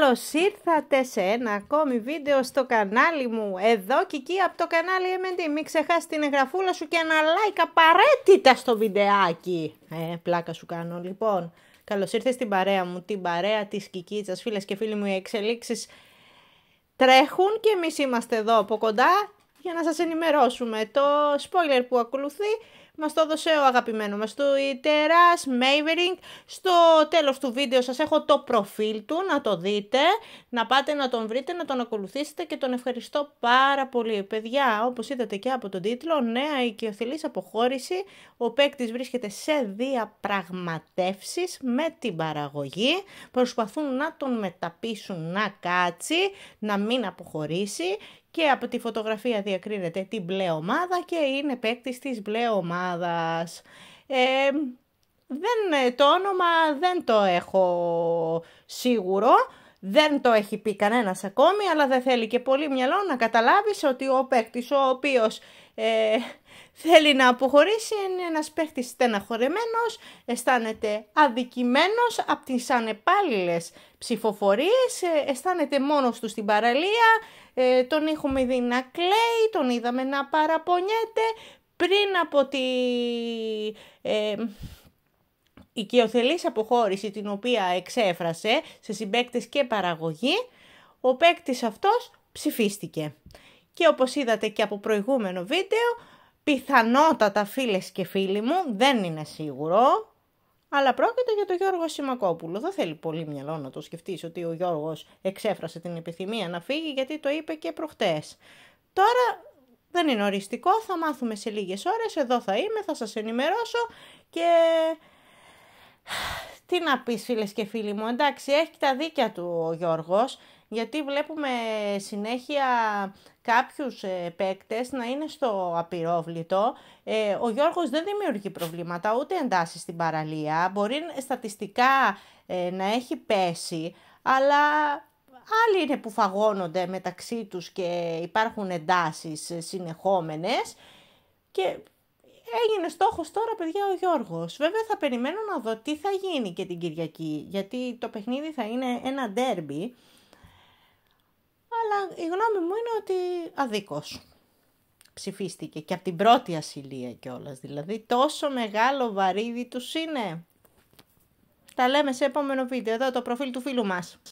Καλώς ήρθατε σε ένα ακόμη βίντεο στο κανάλι μου, εδώ και εκεί από το κανάλι MND. Μην ξεχάσεις την εγγραφούλα σου και ένα like απαραίτητα στο βιντεάκι. Ε, πλάκα σου κάνω λοιπόν. Καλώς ήρθες στην παρέα μου, την παρέα της Κικίτσας. Φίλες και φίλοι μου, οι εξελίξεις τρέχουν και εμείς είμαστε εδώ από κοντά για να σας ενημερώσουμε. Το spoiler που ακολουθεί μας το έδωσε ο αγαπημένος μας Ιτερας Μέιβερινγκ. Στο τέλος του βίντεο σας έχω το προφίλ του, να το δείτε, να πάτε να τον βρείτε, να τον ακολουθήσετε και τον ευχαριστώ πάρα πολύ. Παιδιά, όπως είδατε και από τον τίτλο, νέα οικειοθελής αποχώρηση, ο παίκτης βρίσκεται σε διαπραγματεύσεις με την παραγωγή, προσπαθούν να τον μεταπίσουν να κάτσει, να μην αποχωρήσει και από τη φωτογραφία διακρίνεται την μπλε ομάδα και είναι παίκτης της μπλε ομάδας. δεν, ε, το όνομα δεν το έχω σίγουρο, δεν το έχει πει κανένας ακόμη, αλλά δεν θέλει και πολύ μυαλό να καταλάβεις ότι ο παίκτης ο οποίος ε, θέλει να αποχωρήσει είναι ένας παίκτης στεναχωρεμένος, αισθάνεται αδικημένος από τις ανεπάλληλες ψηφοφορίες. ε, αισθάνεται μόνος του στην παραλία, ε, τον έχουμε δει να κλαίει, τον είδαμε να παραπονιέται πριν από τη ε, η κοιοθελής αποχώρηση την οποία εξέφρασε σε συμπέκτες και παραγωγή, ο παίκτης αυτός ψηφίστηκε. Και όπως είδατε και από προηγούμενο βίντεο, πιθανότατα φίλες και φίλοι μου, δεν είναι σίγουρο, αλλά πρόκειται για τον Γιώργος Σιμακόπουλο. Δεν θέλει πολύ μυαλό να το σκεφτείς ότι ο Γιώργος εξέφρασε την επιθυμία να φύγει γιατί το είπε και προχτές. Τώρα δεν είναι οριστικό, θα μάθουμε σε λίγες ώρες, εδώ θα είμαι, θα σας ενημερώσω και τι να πεις φίλες και φίλοι μου, εντάξει έχει τα δίκια του ο Γιώργος, γιατί βλέπουμε συνέχεια κάποιους ε, να είναι στο απειρόβλητο. Ε, ο Γιώργος δεν δημιουργεί προβλήματα, ούτε εντάσεις στην παραλία, μπορεί στατιστικά ε, να έχει πέσει, αλλά άλλοι είναι που φαγώνονται μεταξύ τους και υπάρχουν εντάσεις συνεχόμενες και Έγινε στόχος τώρα, παιδιά, ο Γιώργος. Βέβαια, θα περιμένω να δω τι θα γίνει και την Κυριακή, γιατί το παιχνίδι θα είναι ένα ντέρμπι. Αλλά η γνώμη μου είναι ότι αδίκως ψηφίστηκε και από την πρώτη ασυλία κιόλας. Δηλαδή, τόσο μεγάλο βαρύδι τους είναι. Τα λέμε σε επόμενο βίντεο. Εδώ το προφίλ του φίλου μας.